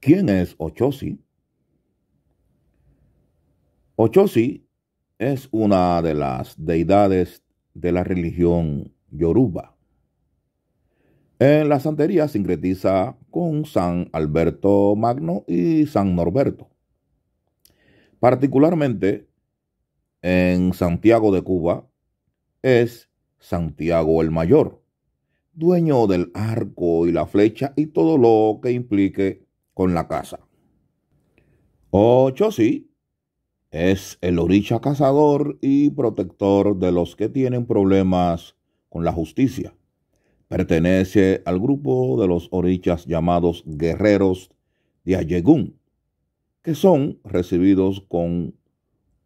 ¿Quién es Ochozi? Ochozi es una de las deidades de la religión yoruba. En la santería sincretiza con San Alberto Magno y San Norberto. Particularmente en Santiago de Cuba es Santiago el Mayor, dueño del arco y la flecha y todo lo que implique con la casa. Ocho sí, es el oricha cazador y protector de los que tienen problemas con la justicia. Pertenece al grupo de los orichas llamados guerreros de Ayegún, que son recibidos con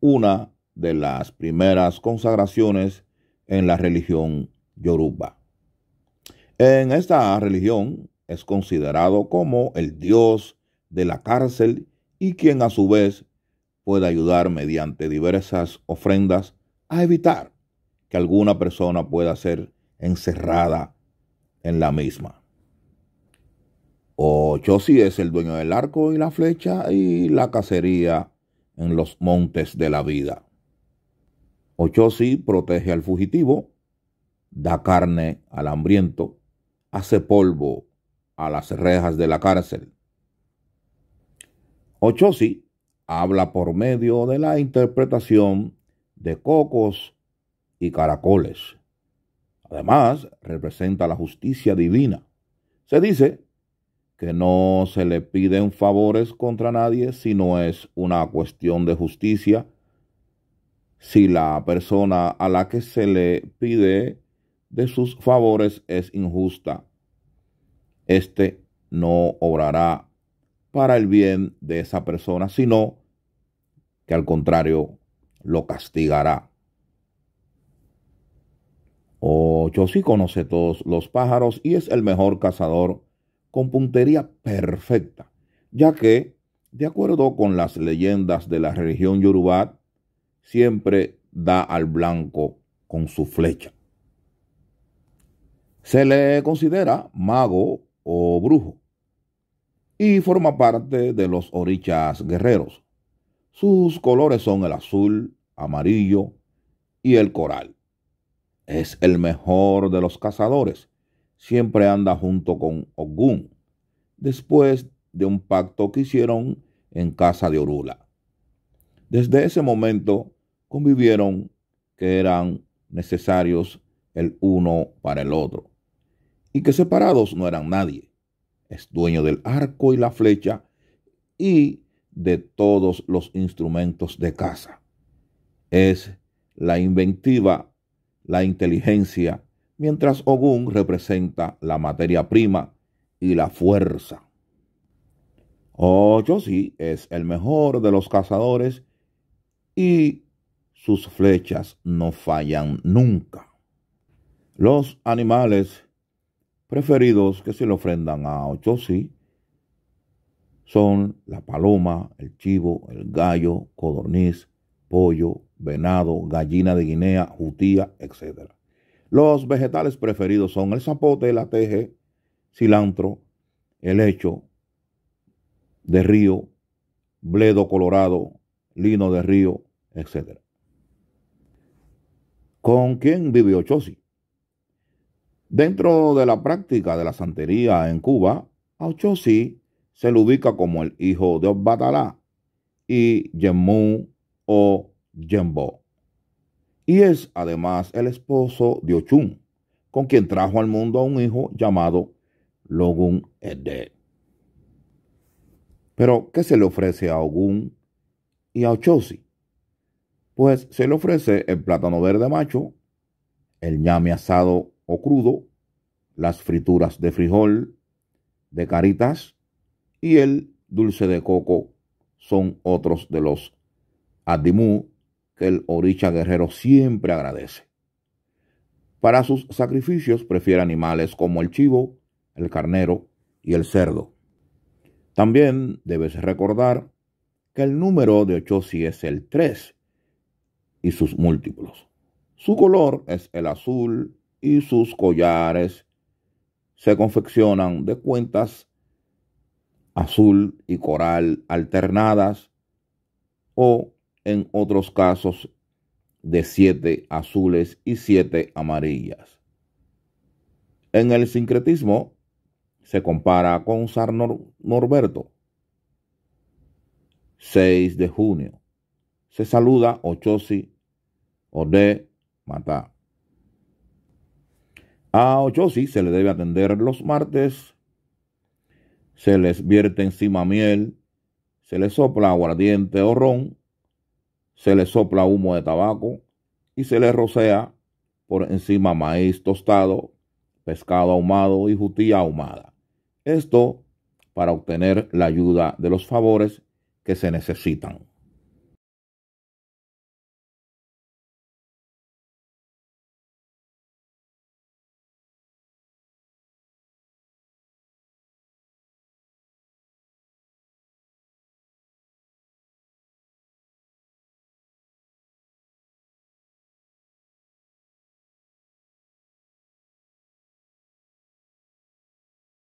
una de las primeras consagraciones en la religión yoruba. En esta religión, es considerado como el dios de la cárcel y quien a su vez puede ayudar mediante diversas ofrendas a evitar que alguna persona pueda ser encerrada en la misma. O es el dueño del arco y la flecha y la cacería en los montes de la vida. Ochosi protege al fugitivo, da carne al hambriento, hace polvo a las rejas de la cárcel. Ochosi habla por medio de la interpretación de cocos y caracoles. Además, representa la justicia divina. Se dice que no se le piden favores contra nadie si no es una cuestión de justicia, si la persona a la que se le pide de sus favores es injusta este no obrará para el bien de esa persona, sino que al contrario lo castigará. Ocho, sí conoce todos los pájaros y es el mejor cazador con puntería perfecta, ya que, de acuerdo con las leyendas de la religión yoruba, siempre da al blanco con su flecha. Se le considera mago o brujo, y forma parte de los orichas guerreros. Sus colores son el azul, amarillo y el coral. Es el mejor de los cazadores. Siempre anda junto con Ogun, después de un pacto que hicieron en casa de Orula. Desde ese momento convivieron que eran necesarios el uno para el otro y que separados no eran nadie. Es dueño del arco y la flecha y de todos los instrumentos de caza. Es la inventiva, la inteligencia, mientras Ogún representa la materia prima y la fuerza. sí, es el mejor de los cazadores y sus flechas no fallan nunca. Los animales preferidos que se le ofrendan a Ochosi son la paloma, el chivo, el gallo, codorniz, pollo, venado, gallina de Guinea, jutía, etc. Los vegetales preferidos son el zapote, la teje, cilantro, helecho de río, bledo colorado, lino de río, etc. ¿Con quién vive Ochosi? Dentro de la práctica de la santería en Cuba, a Ochozi se le ubica como el hijo de Obatalá y Yemú o Yembo. Y es además el esposo de Ochun, con quien trajo al mundo a un hijo llamado Logun Ede. Pero, ¿qué se le ofrece a Ogun y a Ochozi? Pues se le ofrece el plátano verde macho, el ñame asado o crudo, las frituras de frijol, de caritas y el dulce de coco son otros de los adimú que el oricha guerrero siempre agradece. Para sus sacrificios prefiere animales como el chivo, el carnero y el cerdo. También debes recordar que el número de Ochozi es el 3 y sus múltiplos. Su color es el azul, y sus collares se confeccionan de cuentas azul y coral alternadas o en otros casos de siete azules y siete amarillas. En el sincretismo se compara con San Norberto. 6 de junio. Se saluda Ochosi de Matá. A Ochosi se le debe atender los martes, se les vierte encima miel, se les sopla aguardiente o ron, se les sopla humo de tabaco y se les rocea por encima maíz tostado, pescado ahumado y jutía ahumada. Esto para obtener la ayuda de los favores que se necesitan.